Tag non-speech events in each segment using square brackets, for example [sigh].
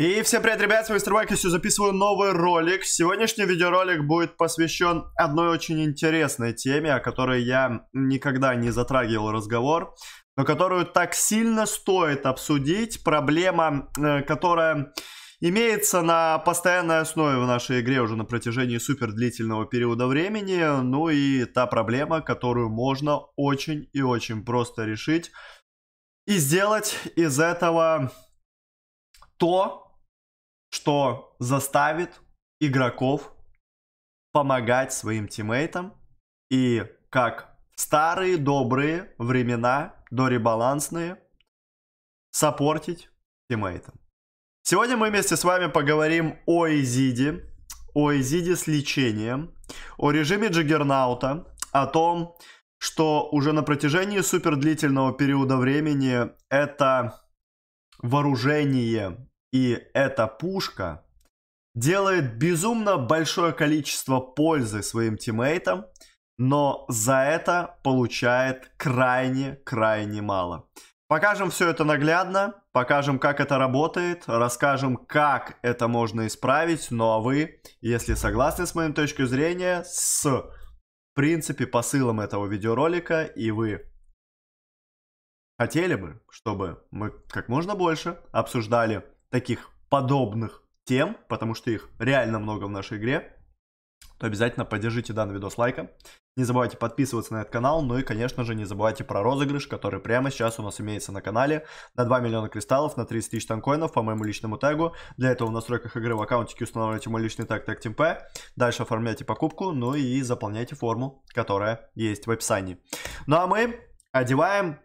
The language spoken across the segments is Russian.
И всем привет, ребят, с вами Старбайк, я записываю новый ролик. Сегодняшний видеоролик будет посвящен одной очень интересной теме, о которой я никогда не затрагивал разговор, но которую так сильно стоит обсудить. Проблема, э, которая имеется на постоянной основе в нашей игре уже на протяжении супер длительного периода времени. Ну и та проблема, которую можно очень и очень просто решить и сделать из этого то, что заставит игроков помогать своим тиммейтам и как в старые добрые времена, дорибалансные саппортить тиммейтам. Сегодня мы вместе с вами поговорим о Изиде, о Изиде с лечением, о режиме Джиггернаута, о том, что уже на протяжении супер длительного периода времени это вооружение и эта пушка делает безумно большое количество пользы своим тиммейтам, но за это получает крайне-крайне мало. Покажем все это наглядно, покажем, как это работает, расскажем, как это можно исправить. Ну а вы, если согласны с моим точкой зрения, с, в принципе, посылом этого видеоролика, и вы хотели бы, чтобы мы как можно больше обсуждали таких подобных тем, потому что их реально много в нашей игре, то обязательно поддержите данный видос лайком. Не забывайте подписываться на этот канал, ну и, конечно же, не забывайте про розыгрыш, который прямо сейчас у нас имеется на канале, на 2 миллиона кристаллов, на 30 тысяч танкоинов по моему личному тегу. Для этого в настройках игры в аккаунтике устанавливайте мой личный тег TagTimP, дальше оформляйте покупку, ну и заполняйте форму, которая есть в описании. Ну а мы одеваем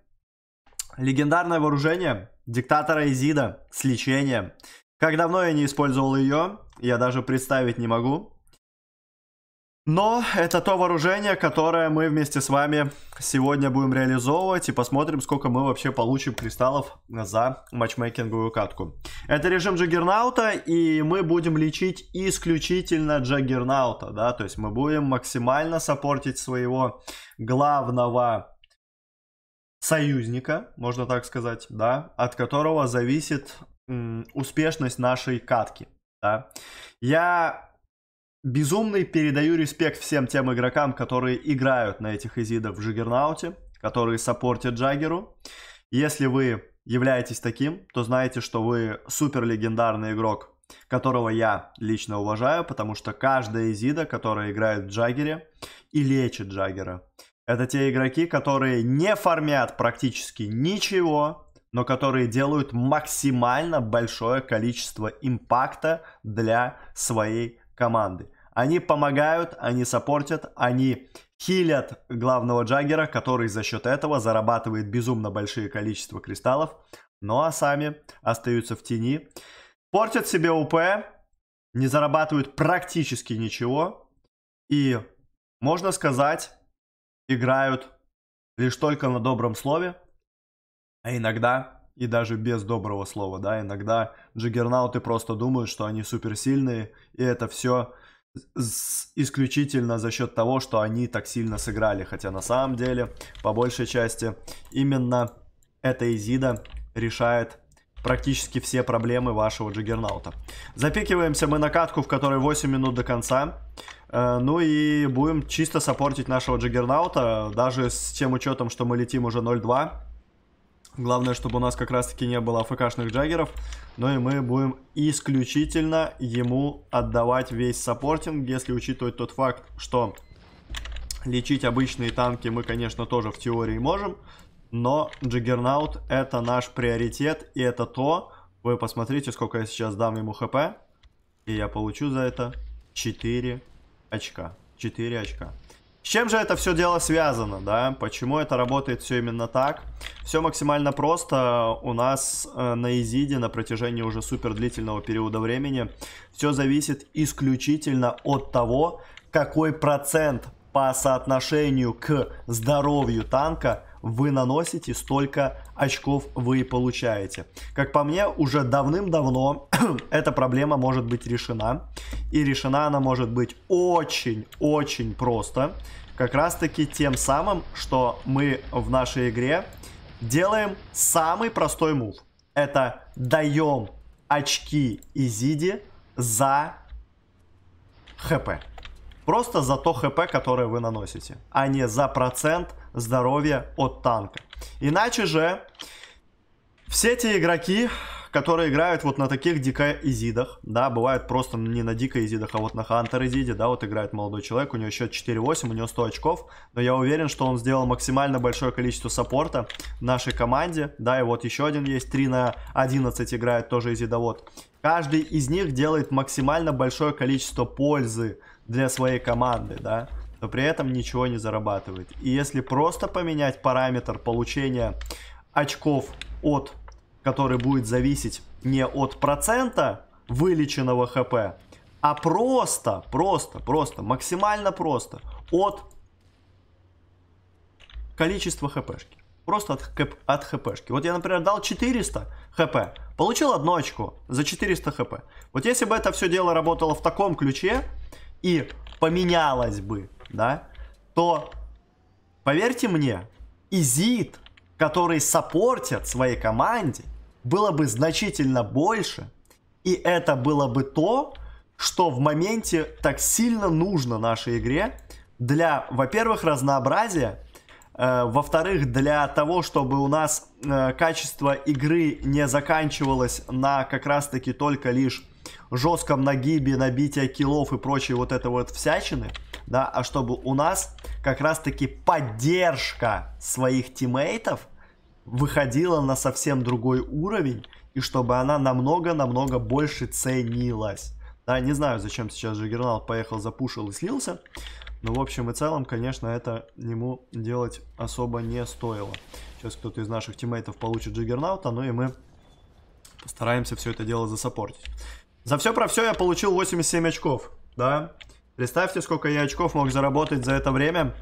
легендарное вооружение, диктатора Изида с лечением. Как давно я не использовал ее, я даже представить не могу. Но это то вооружение, которое мы вместе с вами сегодня будем реализовывать и посмотрим, сколько мы вообще получим кристаллов за матчмейкинговую катку. Это режим Джаггернаута, и мы будем лечить исключительно Джаггернаута, да, то есть мы будем максимально саппортить своего главного союзника, можно так сказать, да, от которого зависит м, успешность нашей катки. Да. Я безумный передаю респект всем тем игрокам, которые играют на этих изидах в Джиггернауте, которые саппортят Джаггеру. Если вы являетесь таким, то знаете, что вы супер легендарный игрок, которого я лично уважаю, потому что каждая изида, которая играет в Джаггере и лечит Джаггера, это те игроки, которые не фармят практически ничего, но которые делают максимально большое количество импакта для своей команды. Они помогают, они саппортят, они хилят главного джаггера, который за счет этого зарабатывает безумно большие количество кристаллов, ну а сами остаются в тени, портят себе УП, не зарабатывают практически ничего и, можно сказать, играют лишь только на добром слове, а иногда и даже без доброго слова, да, иногда джиггернауты просто думают, что они суперсильные, и это все исключительно за счет того, что они так сильно сыграли, хотя на самом деле, по большей части, именно эта Изида решает практически все проблемы вашего джиггернаута. Запикиваемся мы на катку, в которой 8 минут до конца. Э, ну и будем чисто саппортить нашего джиггернаута, даже с тем учетом, что мы летим уже 0-2. Главное, чтобы у нас как раз-таки не было АФКшных джаггеров. Ну и мы будем исключительно ему отдавать весь саппортинг, если учитывать тот факт, что лечить обычные танки мы, конечно, тоже в теории можем но Джиггернаут это наш приоритет, и это то, вы посмотрите, сколько я сейчас дам ему хп, и я получу за это 4 очка. 4 очка. С чем же это все дело связано, да? Почему это работает все именно так? Все максимально просто. У нас э, на Изиде на протяжении уже супер длительного периода времени все зависит исключительно от того, какой процент по соотношению к здоровью танка вы наносите, столько очков вы получаете. Как по мне, уже давным-давно [clears throat] эта проблема может быть решена. И решена она может быть очень-очень просто. Как раз таки тем самым, что мы в нашей игре делаем самый простой мув. Это даем очки Изиди за хп. Просто за то хп, которое вы наносите, а не за процент здоровья от танка. Иначе же все те игроки, которые играют вот на таких дико изидах, да, бывает просто не на дико изидах, а вот на хантер изиде, да, вот играет молодой человек, у него счет 4-8, у него 100 очков, но я уверен, что он сделал максимально большое количество саппорта нашей команде, да, и вот еще один есть, 3 на 11 играет тоже изидовод. Каждый из них делает максимально большое количество пользы для своей команды, да, но при этом ничего не зарабатывает. И если просто поменять параметр получения очков от, который будет зависеть не от процента вылеченного хп, а просто, просто, просто, максимально просто от количества хпшки. Просто от, хп, от хпшки. Вот я, например, дал 400 хп, получил одно очко за 400 хп. Вот если бы это все дело работало в таком ключе и поменялось бы да, то, поверьте мне, изит, который саппортят своей команде, было бы значительно больше. И это было бы то, что в моменте так сильно нужно нашей игре для, во-первых, разнообразия, э, во-вторых, для того, чтобы у нас э, качество игры не заканчивалось на как раз-таки только лишь жестком нагибе, набития киллов и прочей вот этой вот всячины – да, а чтобы у нас как раз-таки поддержка своих тиммейтов выходила на совсем другой уровень, и чтобы она намного-намного больше ценилась. Да, не знаю, зачем сейчас Жигернал поехал, запушил и слился. Но в общем и целом, конечно, это ему делать особо не стоило. Сейчас кто-то из наших тиммейтов получит Джиггернаута, ну и мы постараемся все это дело засопортить. За все про все я получил 87 очков, да. Представьте, сколько я очков мог заработать за это время,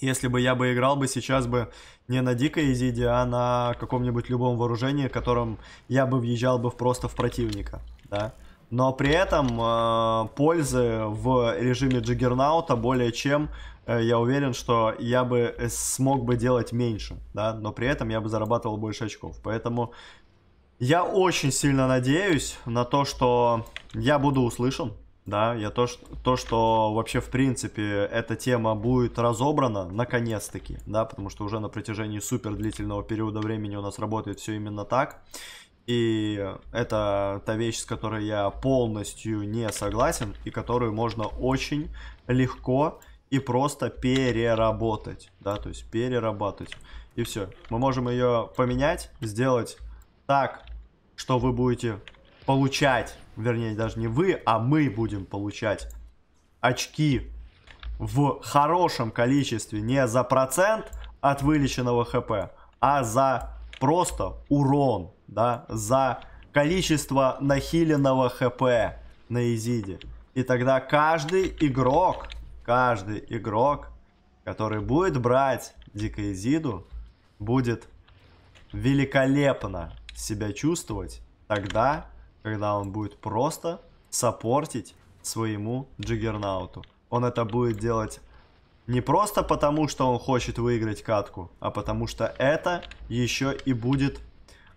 если бы я бы играл бы сейчас бы не на дикой изиде, а на каком-нибудь любом вооружении, которым я бы въезжал бы просто в противника, да. Но при этом э, пользы в режиме джиггернаута более чем, э, я уверен, что я бы э, смог бы делать меньше, да, но при этом я бы зарабатывал больше очков. Поэтому я очень сильно надеюсь на то, что я буду услышан, да, я то, что, то, что вообще, в принципе, эта тема будет разобрана, наконец-таки, да, потому что уже на протяжении супер длительного периода времени у нас работает все именно так, и это та вещь, с которой я полностью не согласен, и которую можно очень легко и просто переработать, да, то есть перерабатывать, и все. Мы можем ее поменять, сделать так, что вы будете получать вернее, даже не вы, а мы будем получать очки в хорошем количестве не за процент от вылеченного хп, а за просто урон, да, за количество нахиленного хп на изиде. И тогда каждый игрок, каждый игрок, который будет брать изиду, будет великолепно себя чувствовать тогда, когда он будет просто саппортить своему джиггернауту. Он это будет делать не просто потому, что он хочет выиграть катку, а потому что это еще и будет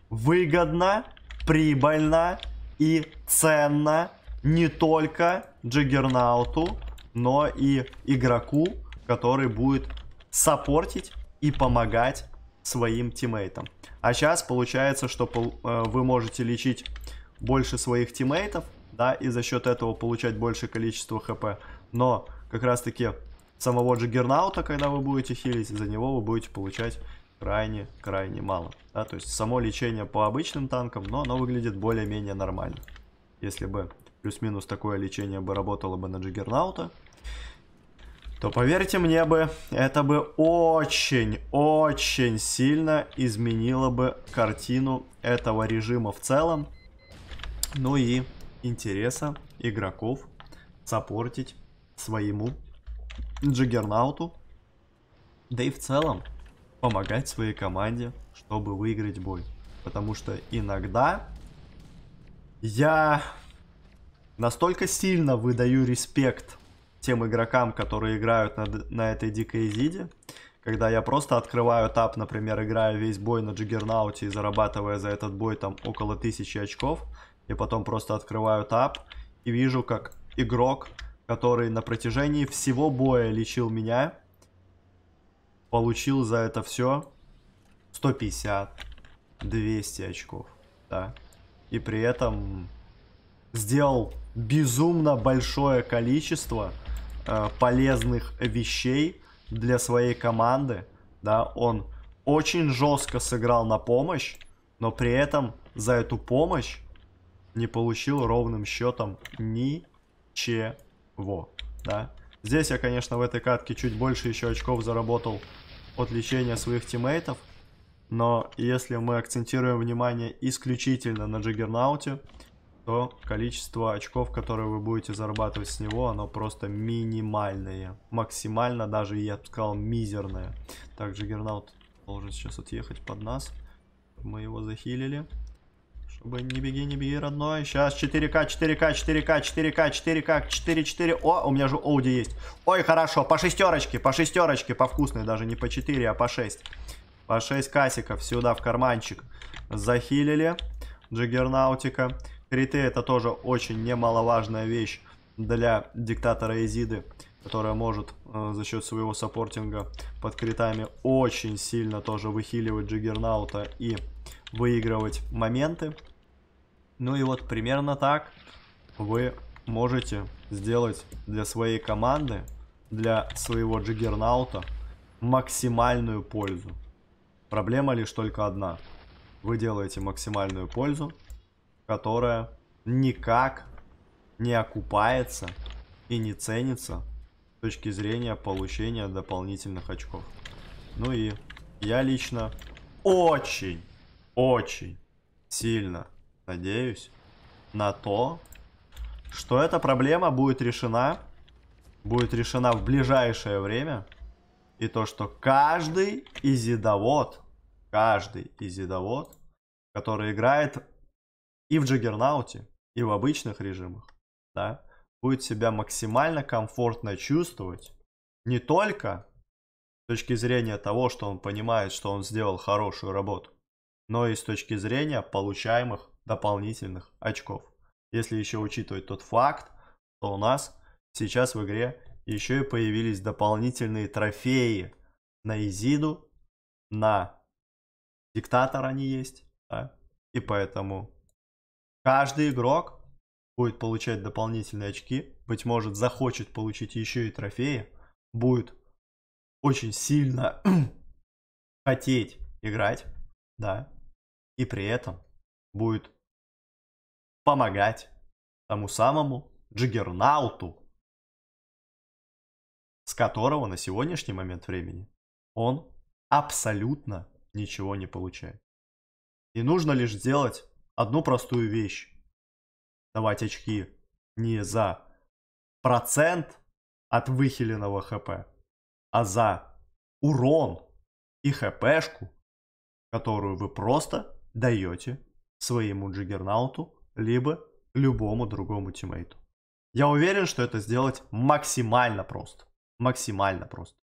выгодно, прибыльно и ценно не только джиггернауту, но и игроку, который будет саппортить и помогать своим тиммейтам. А сейчас получается, что э, вы можете лечить больше своих тиммейтов, да, и за счет этого получать большее количество хп. Но как раз таки самого Джиггернаута, когда вы будете хилить, за него вы будете получать крайне-крайне мало. Да, то есть само лечение по обычным танкам, но оно выглядит более-менее нормально. Если бы плюс-минус такое лечение бы работало бы на Джиггернаута, то поверьте мне бы, это бы очень-очень сильно изменило бы картину этого режима в целом но ну и интереса игроков саппортить своему джиггернауту, да и в целом помогать своей команде, чтобы выиграть бой. Потому что иногда я настолько сильно выдаю респект тем игрокам, которые играют на, на этой дикой зиде, когда я просто открываю тап, например, играю весь бой на джиггернауте и зарабатывая за этот бой там около тысячи очков, и потом просто открываю таб и вижу, как игрок, который на протяжении всего боя лечил меня, получил за это все 150, 200 очков, да. И при этом сделал безумно большое количество э, полезных вещей для своей команды, да. Он очень жестко сыграл на помощь, но при этом за эту помощь не получил ровным счетом ничего, да. Здесь я, конечно, в этой катке чуть больше еще очков заработал от лечения своих тиммейтов, но если мы акцентируем внимание исключительно на Джиггернауте, то количество очков, которые вы будете зарабатывать с него, оно просто минимальное. Максимально даже, я бы сказал, мизерное. Так, Джиггернаут должен сейчас отъехать под нас. Мы его захилили. Чтобы не беги, не беги, родной. Сейчас 4К, 4К, 4 к 4 к 4K, 4, 4. О, у меня же Оуди есть. Ой, хорошо, по шестерочке, по шестерочке, по вкусной даже, не по 4, а по 6. По 6 касиков сюда в карманчик. Захилили. Джиггернаутика. 3 это тоже очень немаловажная вещь для диктатора Изиды, которая может э, за счет своего саппортинга под критами очень сильно тоже выхиливать Джиггернаута и выигрывать моменты. Ну и вот примерно так вы можете сделать для своей команды, для своего джиггернаута максимальную пользу. Проблема лишь только одна. Вы делаете максимальную пользу, которая никак не окупается и не ценится с точки зрения получения дополнительных очков. Ну и я лично очень очень сильно надеюсь на то, что эта проблема будет решена, будет решена в ближайшее время. И то, что каждый изидовод, каждый изидовод, который играет и в Джаггернауте, и в обычных режимах, да, будет себя максимально комфортно чувствовать. Не только с точки зрения того, что он понимает, что он сделал хорошую работу, но и с точки зрения получаемых дополнительных очков. Если еще учитывать тот факт, что у нас сейчас в игре еще и появились дополнительные трофеи на Изиду, на Диктатор они есть, да? и поэтому каждый игрок будет получать дополнительные очки, быть может захочет получить еще и трофеи, будет очень сильно [clears throat] хотеть играть, да, и при этом будет помогать тому самому джиггернауту, с которого на сегодняшний момент времени он абсолютно ничего не получает. И нужно лишь сделать одну простую вещь. Давать очки не за процент от выхиленного хп, а за урон и хпшку, которую вы просто даете своему джиггернауту, либо любому другому тиммейту. Я уверен, что это сделать максимально просто. Максимально просто.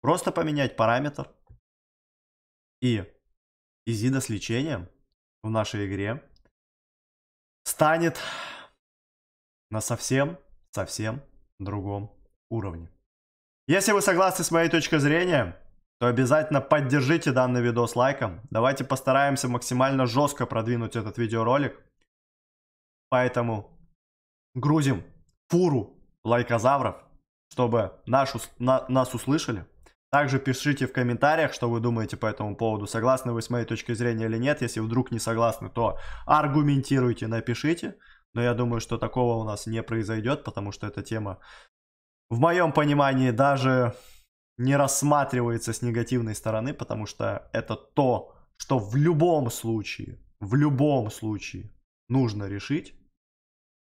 Просто поменять параметр. И Изида с лечением в нашей игре станет на совсем, совсем другом уровне. Если вы согласны с моей точкой зрения, то обязательно поддержите данный видос лайком. Давайте постараемся максимально жестко продвинуть этот видеоролик. Поэтому грузим фуру лайкозавров, чтобы нашу, на, нас услышали. Также пишите в комментариях, что вы думаете по этому поводу. Согласны вы с моей точкой зрения или нет. Если вдруг не согласны, то аргументируйте, напишите. Но я думаю, что такого у нас не произойдет, потому что эта тема, в моем понимании, даже не рассматривается с негативной стороны, потому что это то, что в любом случае, в любом случае нужно решить.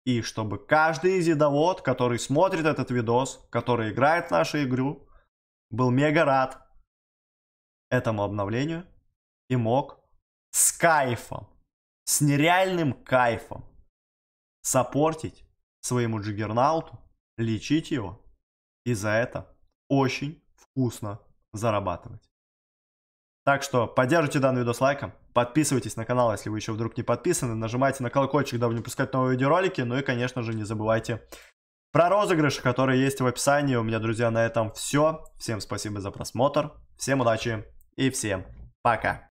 И чтобы каждый зедовод, который смотрит этот видос, который играет в нашу игру, был мега рад этому обновлению и мог с кайфом, с нереальным кайфом саппортить своему джиггернауту, лечить его. И за это очень вкусно зарабатывать. Так что поддержите данный видос лайком, подписывайтесь на канал, если вы еще вдруг не подписаны, нажимайте на колокольчик, дабы не пускать новые видеоролики, ну и, конечно же, не забывайте про розыгрыши, которые есть в описании. У меня, друзья, на этом все. Всем спасибо за просмотр, всем удачи и всем пока.